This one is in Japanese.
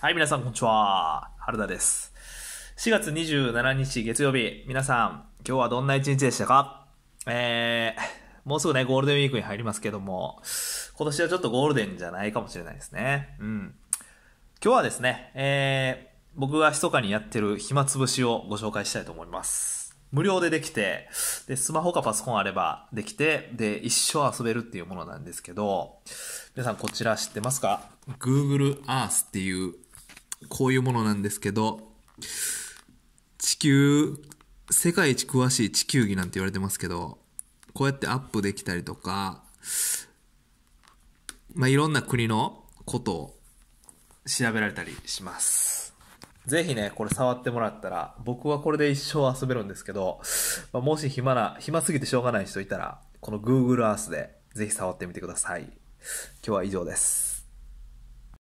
はい、皆さんこんにちは。原田です。4月27日月曜日、皆さん、今日はどんな一日でしたかえー、もうすぐね、ゴールデンウィークに入りますけども、今年はちょっとゴールデンじゃないかもしれないですね。うん。今日はですね、えー、僕が密かにやってる暇つぶしをご紹介したいと思います。無料でできて、で、スマホかパソコンあればできて、で、一生遊べるっていうものなんですけど、皆さんこちら知ってますか ?Google Earth っていうこういうものなんですけど、地球、世界一詳しい地球儀なんて言われてますけど、こうやってアップできたりとか、まあ、いろんな国のことを調べられたりします。ぜひね、これ触ってもらったら、僕はこれで一生遊べるんですけど、まあ、もし暇な、暇すぎてしょうがない人いたら、この Google Earth でぜひ触ってみてください。今日は以上です。